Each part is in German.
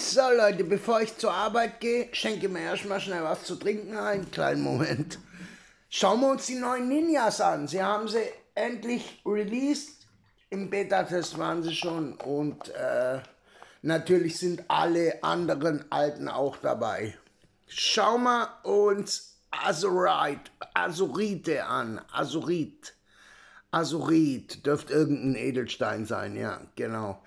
So Leute, bevor ich zur Arbeit gehe, schenke mir erstmal schnell was zu trinken. Einen kleinen Moment. Schauen wir uns die neuen Ninjas an. Sie haben sie endlich released. Im Beta-Test waren sie schon und äh, natürlich sind alle anderen alten auch dabei. Schauen wir uns Azurite, Azurite an. Azurite. Azurite dürfte irgendein Edelstein sein, ja, genau.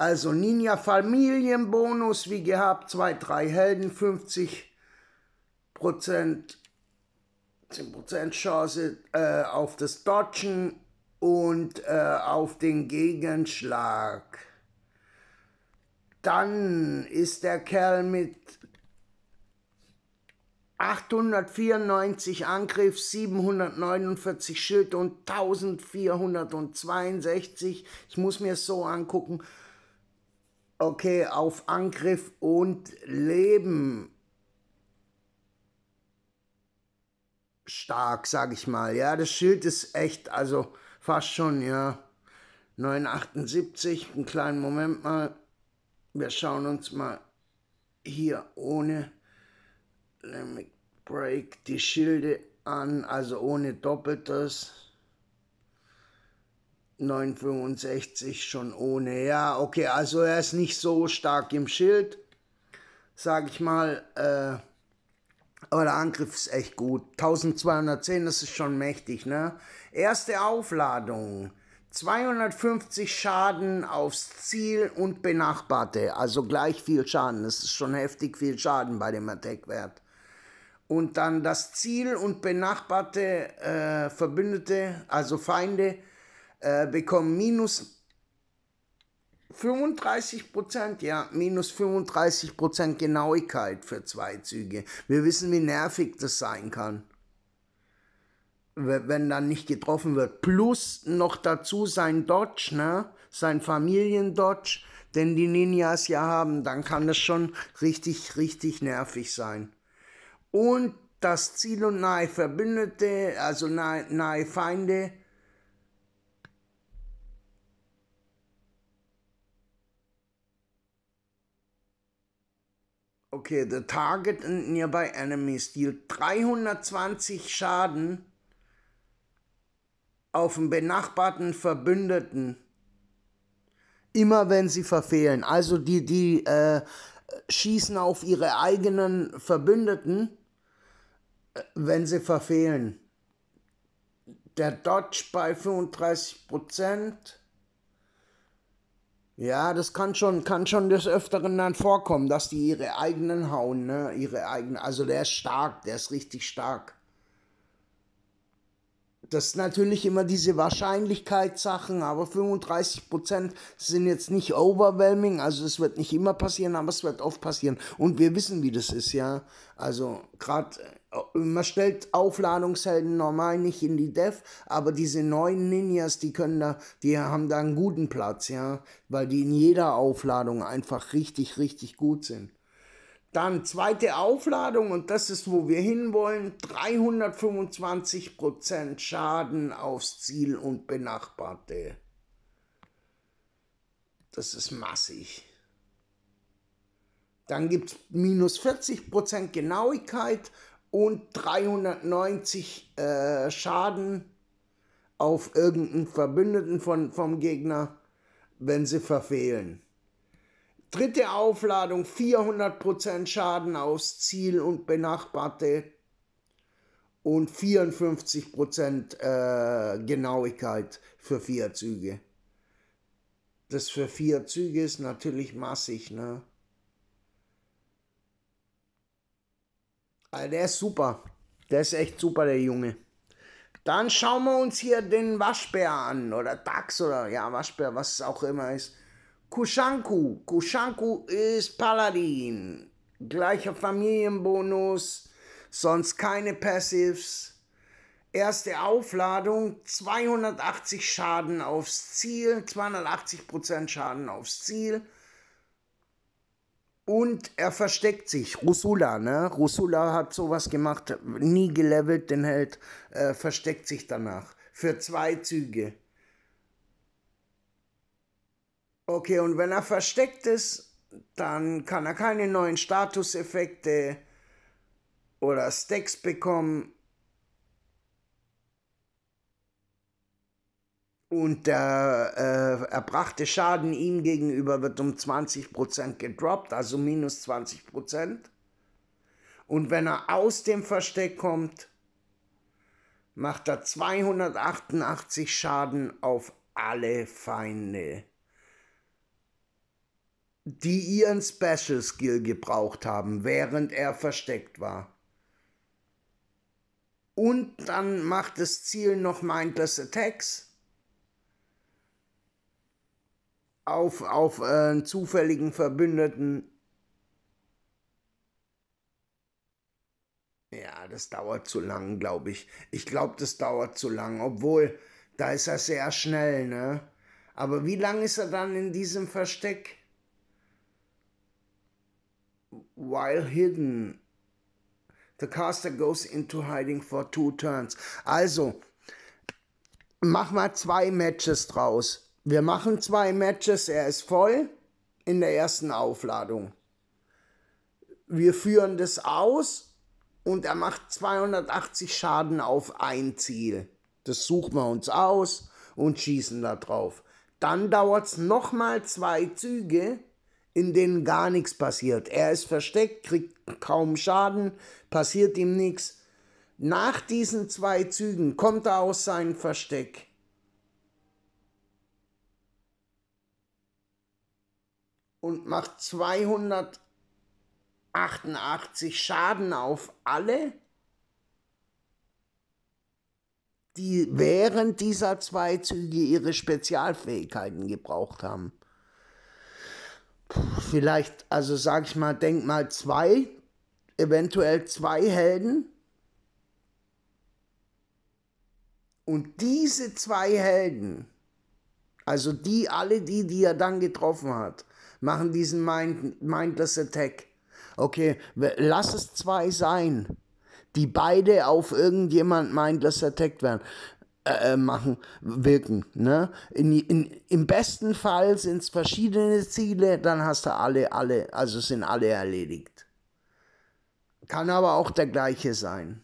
Also Ninja Familienbonus, wie gehabt, zwei, drei Helden, 50 Prozent, 10% Chance äh, auf das Dodgen und äh, auf den Gegenschlag. Dann ist der Kerl mit 894 Angriff, 749 Schild und 1462. Ich muss mir so angucken. Okay, auf Angriff und Leben stark, sag ich mal. Ja, das Schild ist echt, also fast schon, ja. 978, einen kleinen Moment mal. Wir schauen uns mal hier ohne Break die Schilde an, also ohne Doppeltes. 965 schon ohne. Ja, okay, also er ist nicht so stark im Schild, sag ich mal. Äh, aber der Angriff ist echt gut. 1210, das ist schon mächtig, ne? Erste Aufladung. 250 Schaden aufs Ziel und Benachbarte. Also gleich viel Schaden. Das ist schon heftig viel Schaden bei dem Attack-Wert. Und dann das Ziel und benachbarte äh, Verbündete, also Feinde, äh, bekommen minus 35 Prozent, ja, minus 35 Prozent Genauigkeit für zwei Züge. Wir wissen, wie nervig das sein kann wenn dann nicht getroffen wird. Plus noch dazu sein Dodge, ne? sein Familiendodge, den die Ninjas ja haben, dann kann das schon richtig, richtig nervig sein. Und das Ziel und nahe Verbündete, also nahe, nahe Feinde, Okay, the target and nearby enemies deal 320 Schaden auf den benachbarten Verbündeten. Immer wenn sie verfehlen. Also die, die äh, schießen auf ihre eigenen Verbündeten, äh, wenn sie verfehlen. Der Dodge bei 35 Prozent. Ja, das kann schon, kann schon des Öfteren dann vorkommen, dass die ihre eigenen hauen, ne? Ihre eigenen. Also der ist stark, der ist richtig stark das ist natürlich immer diese Wahrscheinlichkeitssachen, aber 35% sind jetzt nicht overwhelming, also es wird nicht immer passieren, aber es wird oft passieren. Und wir wissen, wie das ist, ja. Also gerade, äh, man stellt Aufladungshelden normal nicht in die Dev, aber diese neuen Ninjas, die können da, die haben da einen guten Platz, ja, weil die in jeder Aufladung einfach richtig, richtig gut sind. Dann zweite Aufladung und das ist, wo wir hinwollen, 325% Schaden aufs Ziel und benachbarte. Das ist massig. Dann gibt es minus 40% Genauigkeit und 390 äh, Schaden auf irgendeinen Verbündeten von, vom Gegner, wenn sie verfehlen. Dritte Aufladung 400% Schaden aufs Ziel und benachbarte und 54% äh, Genauigkeit für vier Züge. Das für vier Züge ist natürlich massig, ne? Also der ist super. Der ist echt super, der Junge. Dann schauen wir uns hier den Waschbär an oder Dax oder ja, Waschbär, was es auch immer ist. Kushanku. Kushanku ist Paladin. Gleicher Familienbonus, sonst keine Passives. Erste Aufladung, 280 Schaden aufs Ziel, 280% Schaden aufs Ziel. Und er versteckt sich. Rusula, ne? Rusula hat sowas gemacht, nie gelevelt den Held, äh, versteckt sich danach. Für zwei Züge. Okay, und wenn er versteckt ist, dann kann er keine neuen Statuseffekte oder Stacks bekommen. Und der äh, erbrachte Schaden ihm gegenüber wird um 20% gedroppt, also minus 20%. Und wenn er aus dem Versteck kommt, macht er 288 Schaden auf alle Feinde die ihren Special Skill gebraucht haben, während er versteckt war. Und dann macht das Ziel noch Mindless Attacks auf, auf äh, einen zufälligen Verbündeten. Ja, das dauert zu lang, glaube ich. Ich glaube, das dauert zu lang, obwohl da ist er sehr schnell, ne? Aber wie lange ist er dann in diesem Versteck? while hidden. The caster goes into hiding for two turns. Also, mach mal zwei Matches draus. Wir machen zwei Matches, er ist voll in der ersten Aufladung. Wir führen das aus und er macht 280 Schaden auf ein Ziel. Das suchen wir uns aus und schießen da drauf. Dann dauert es nochmal zwei Züge, in denen gar nichts passiert. Er ist versteckt, kriegt kaum Schaden, passiert ihm nichts. Nach diesen zwei Zügen kommt er aus seinem Versteck. Und macht 288 Schaden auf alle, die während dieser zwei Züge ihre Spezialfähigkeiten gebraucht haben vielleicht, also sag ich mal, denk mal zwei, eventuell zwei Helden. Und diese zwei Helden, also die, alle die, die er dann getroffen hat, machen diesen Mind Mindless Attack. Okay, lass es zwei sein, die beide auf irgendjemand Mindless Attack werden äh, machen, wirken. Ne? In, in, Im besten Fall sind es verschiedene Ziele, dann hast du alle, alle, also sind alle erledigt. Kann aber auch der gleiche sein.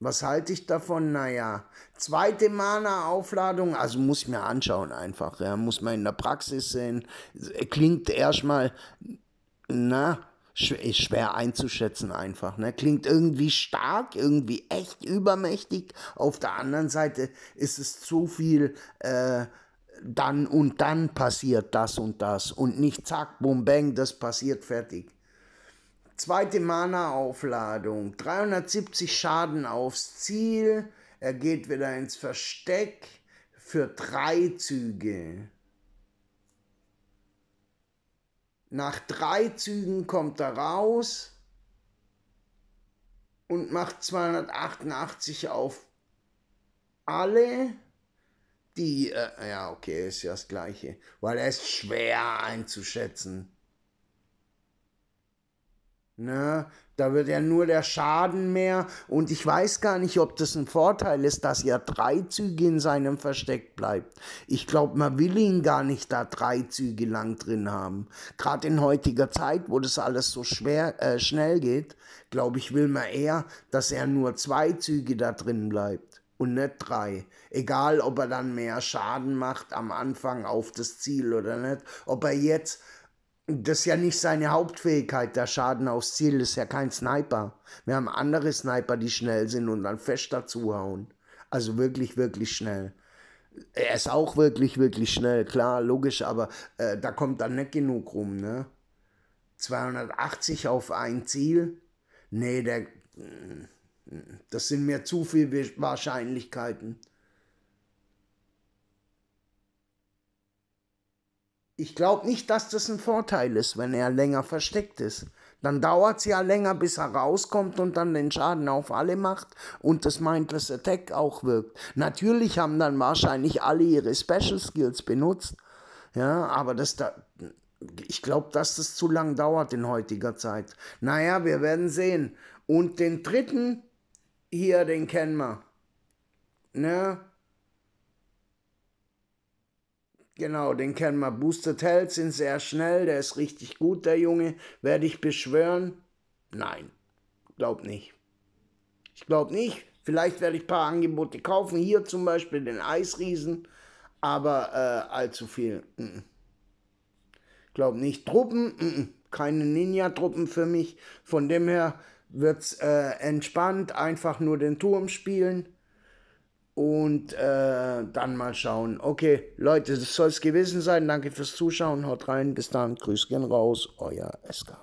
Was halte ich davon? Naja, zweite Mana-Aufladung, also muss ich mir anschauen einfach, ja, muss man in der Praxis sehen. Klingt erstmal, na, ist schwer einzuschätzen einfach. Ne? Klingt irgendwie stark, irgendwie echt übermächtig. Auf der anderen Seite ist es zu viel. Äh, dann und dann passiert das und das und nicht zack, bum, bang, das passiert fertig. Zweite Mana-Aufladung, 370 Schaden aufs Ziel, er geht wieder ins Versteck für drei Züge. Nach drei Zügen kommt er raus und macht 288 auf alle, die, äh, ja, okay, ist ja das gleiche, weil er ist schwer einzuschätzen. Ne? Da wird ja nur der Schaden mehr. Und ich weiß gar nicht, ob das ein Vorteil ist, dass er drei Züge in seinem Versteck bleibt. Ich glaube, man will ihn gar nicht da drei Züge lang drin haben. Gerade in heutiger Zeit, wo das alles so schwer, äh, schnell geht, glaube ich, will man eher, dass er nur zwei Züge da drin bleibt. Und nicht drei. Egal, ob er dann mehr Schaden macht am Anfang auf das Ziel oder nicht. Ob er jetzt das ist ja nicht seine Hauptfähigkeit, der Schaden aufs Ziel, das ist ja kein Sniper. Wir haben andere Sniper, die schnell sind und dann fest dazuhauen. Also wirklich, wirklich schnell. Er ist auch wirklich, wirklich schnell, klar, logisch, aber äh, da kommt dann nicht genug rum, ne? 280 auf ein Ziel? Nee, der, mm, mm, das sind mir zu viele Wahrscheinlichkeiten. ich glaube nicht, dass das ein Vorteil ist, wenn er länger versteckt ist. Dann dauert es ja länger, bis er rauskommt und dann den Schaden auf alle macht und das Mindless Attack auch wirkt. Natürlich haben dann wahrscheinlich alle ihre Special Skills benutzt, ja, aber das da, ich glaube, dass das zu lang dauert in heutiger Zeit. Naja, wir werden sehen. Und den dritten hier, den kennen wir. Ne? Genau, den kennen wir. Booster Health sind sehr schnell, der ist richtig gut, der Junge. Werde ich beschwören? Nein, glaub nicht. Ich glaub nicht. Vielleicht werde ich ein paar Angebote kaufen. Hier zum Beispiel den Eisriesen, aber äh, allzu viel. Mm -mm. Glaub nicht. Truppen, mm, mm. keine Ninja-Truppen für mich. Von dem her wird's äh, entspannt. Einfach nur den Turm spielen und äh, dann mal schauen. Okay, Leute, das soll es gewesen sein. Danke fürs Zuschauen. Haut rein. Bis dann. Grüß gehen raus. Euer SK.